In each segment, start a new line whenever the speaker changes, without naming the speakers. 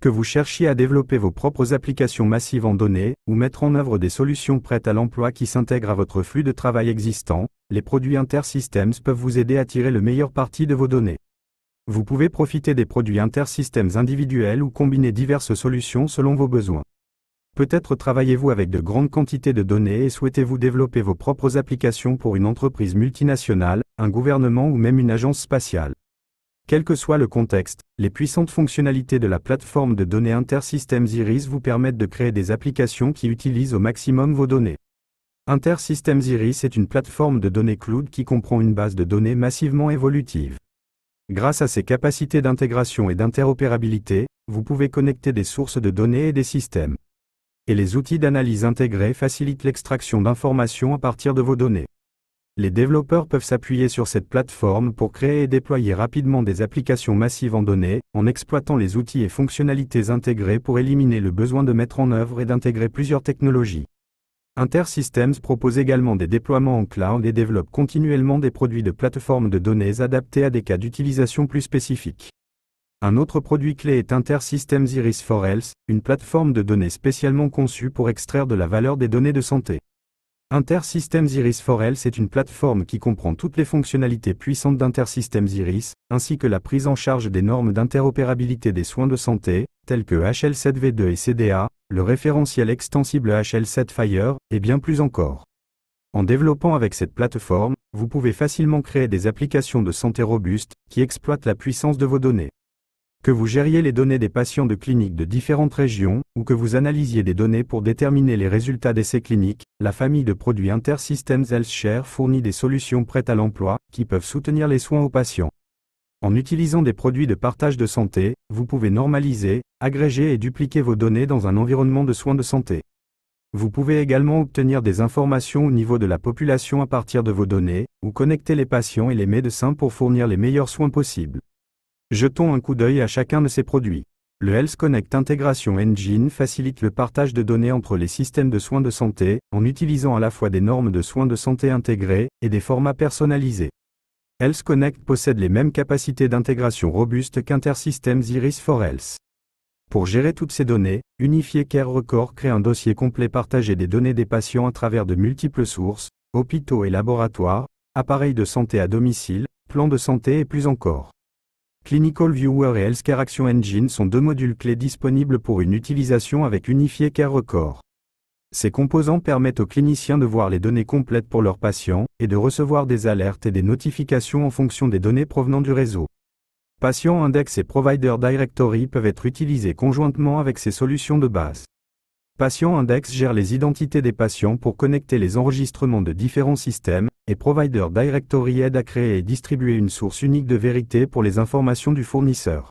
que vous cherchiez à développer vos propres applications massives en données, ou mettre en œuvre des solutions prêtes à l'emploi qui s'intègrent à votre flux de travail existant, les produits InterSystems peuvent vous aider à tirer le meilleur parti de vos données. Vous pouvez profiter des produits InterSystems individuels ou combiner diverses solutions selon vos besoins. Peut-être travaillez-vous avec de grandes quantités de données et souhaitez-vous développer vos propres applications pour une entreprise multinationale, un gouvernement ou même une agence spatiale. Quel que soit le contexte, les puissantes fonctionnalités de la plateforme de données InterSystems Iris vous permettent de créer des applications qui utilisent au maximum vos données. InterSystems Iris est une plateforme de données cloud qui comprend une base de données massivement évolutive. Grâce à ses capacités d'intégration et d'interopérabilité, vous pouvez connecter des sources de données et des systèmes. Et les outils d'analyse intégrés facilitent l'extraction d'informations à partir de vos données les développeurs peuvent s'appuyer sur cette plateforme pour créer et déployer rapidement des applications massives en données, en exploitant les outils et fonctionnalités intégrées pour éliminer le besoin de mettre en œuvre et d'intégrer plusieurs technologies. InterSystems propose également des déploiements en cloud et développe continuellement des produits de plateforme de données adaptés à des cas d'utilisation plus spécifiques. Un autre produit clé est InterSystems Iris for Health, une plateforme de données spécialement conçue pour extraire de la valeur des données de santé. InterSystems Iris Forel c'est une plateforme qui comprend toutes les fonctionnalités puissantes d'InterSystems Iris, ainsi que la prise en charge des normes d'interopérabilité des soins de santé, telles que HL7V2 et CDA, le référentiel extensible HL7 Fire, et bien plus encore. En développant avec cette plateforme, vous pouvez facilement créer des applications de santé robustes, qui exploitent la puissance de vos données. Que vous gériez les données des patients de cliniques de différentes régions, ou que vous analysiez des données pour déterminer les résultats d'essais cliniques, la famille de produits InterSystems HealthShare fournit des solutions prêtes à l'emploi, qui peuvent soutenir les soins aux patients. En utilisant des produits de partage de santé, vous pouvez normaliser, agréger et dupliquer vos données dans un environnement de soins de santé. Vous pouvez également obtenir des informations au niveau de la population à partir de vos données, ou connecter les patients et les médecins pour fournir les meilleurs soins possibles. Jetons un coup d'œil à chacun de ces produits. Le Health Connect Integration Engine facilite le partage de données entre les systèmes de soins de santé, en utilisant à la fois des normes de soins de santé intégrées et des formats personnalisés. Health Connect possède les mêmes capacités d'intégration robuste qu'InterSystems Iris for Health. Pour gérer toutes ces données, Unifié Care Record crée un dossier complet partagé des données des patients à travers de multiples sources, hôpitaux et laboratoires, appareils de santé à domicile, plans de santé et plus encore. Clinical Viewer et Healthcare Action Engine sont deux modules clés disponibles pour une utilisation avec Unifié Care Record. Ces composants permettent aux cliniciens de voir les données complètes pour leurs patients et de recevoir des alertes et des notifications en fonction des données provenant du réseau. Patient Index et Provider Directory peuvent être utilisés conjointement avec ces solutions de base. Patient Index gère les identités des patients pour connecter les enregistrements de différents systèmes, et Provider Directory aide à créer et distribuer une source unique de vérité pour les informations du fournisseur.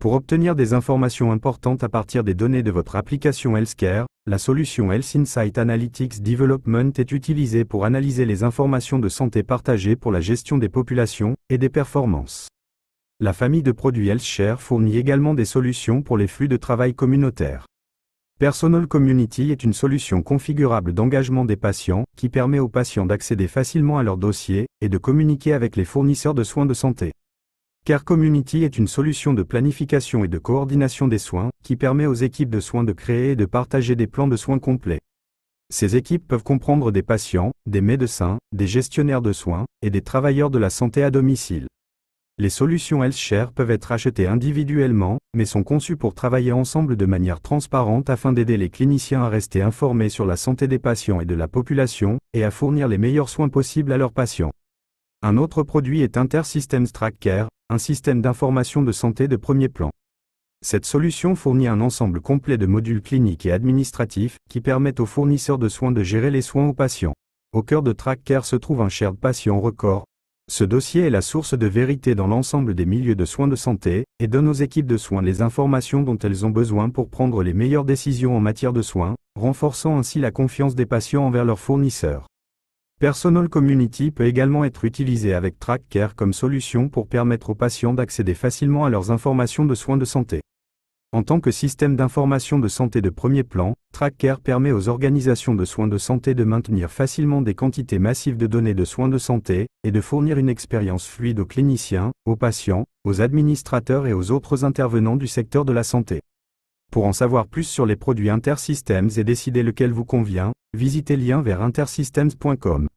Pour obtenir des informations importantes à partir des données de votre application Healthcare, la solution Health Insight Analytics Development est utilisée pour analyser les informations de santé partagées pour la gestion des populations et des performances. La famille de produits HealthShare fournit également des solutions pour les flux de travail communautaires. Personal Community est une solution configurable d'engagement des patients qui permet aux patients d'accéder facilement à leur dossier et de communiquer avec les fournisseurs de soins de santé. Care Community est une solution de planification et de coordination des soins qui permet aux équipes de soins de créer et de partager des plans de soins complets. Ces équipes peuvent comprendre des patients, des médecins, des gestionnaires de soins et des travailleurs de la santé à domicile. Les solutions Healthshare peuvent être achetées individuellement, mais sont conçues pour travailler ensemble de manière transparente afin d'aider les cliniciens à rester informés sur la santé des patients et de la population, et à fournir les meilleurs soins possibles à leurs patients. Un autre produit est InterSystems TrackCare, un système d'information de santé de premier plan. Cette solution fournit un ensemble complet de modules cliniques et administratifs qui permettent aux fournisseurs de soins de gérer les soins aux patients. Au cœur de TrackCare se trouve un de patient record, ce dossier est la source de vérité dans l'ensemble des milieux de soins de santé et donne aux équipes de soins les informations dont elles ont besoin pour prendre les meilleures décisions en matière de soins, renforçant ainsi la confiance des patients envers leurs fournisseurs. Personal Community peut également être utilisé avec TrackCare comme solution pour permettre aux patients d'accéder facilement à leurs informations de soins de santé. En tant que système d'information de santé de premier plan, Tracker permet aux organisations de soins de santé de maintenir facilement des quantités massives de données de soins de santé et de fournir une expérience fluide aux cliniciens, aux patients, aux administrateurs et aux autres intervenants du secteur de la santé. Pour en savoir plus sur les produits InterSystems et décider lequel vous convient, visitez lien vers intersystems.com.